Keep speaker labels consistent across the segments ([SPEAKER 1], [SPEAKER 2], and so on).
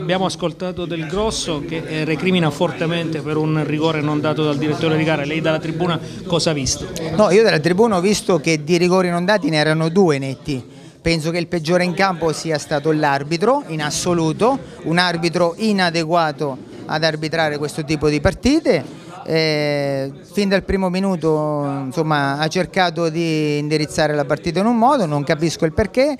[SPEAKER 1] abbiamo ascoltato Del Grosso che eh, recrimina fortemente per un rigore non dato dal direttore di gara. Lei dalla tribuna cosa ha visto?
[SPEAKER 2] No, io dalla tribuna ho visto che di rigori non dati ne erano due netti. Penso che il peggiore in campo sia stato l'arbitro in assoluto, un arbitro inadeguato ad arbitrare questo tipo di partite eh, fin dal primo minuto insomma, ha cercato di indirizzare la partita in un modo, non capisco il perché,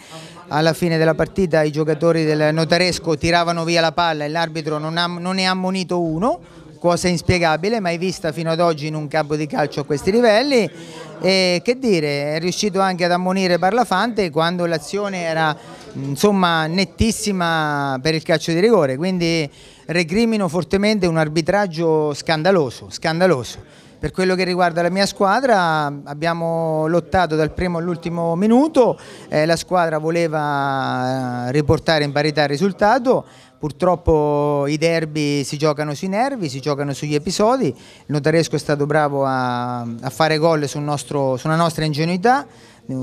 [SPEAKER 2] alla fine della partita i giocatori del Notaresco tiravano via la palla e l'arbitro non, non ne ha ammonito uno, cosa inspiegabile mai vista fino ad oggi in un campo di calcio a questi livelli e che dire, è riuscito anche ad ammonire Parlafante quando l'azione era insomma, nettissima per il calcio di rigore, quindi recrimino fortemente un arbitraggio scandaloso, scandaloso. Per quello che riguarda la mia squadra abbiamo lottato dal primo all'ultimo minuto, eh, la squadra voleva eh, riportare in parità il risultato, Purtroppo i derby si giocano sui nervi, si giocano sugli episodi, il Notaresco è stato bravo a, a fare gol sul sulla nostra ingenuità,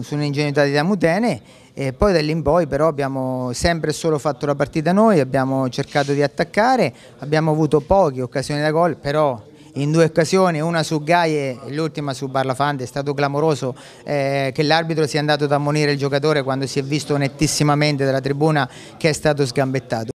[SPEAKER 2] sull'ingenuità di Damutene e poi da lì in poi però abbiamo sempre e solo fatto la partita noi, abbiamo cercato di attaccare, abbiamo avuto poche occasioni da gol, però in due occasioni, una su Gaie e l'ultima su Barlafante, è stato clamoroso eh, che l'arbitro sia andato ad ammonire il giocatore quando si è visto nettissimamente dalla tribuna che è stato sgambettato.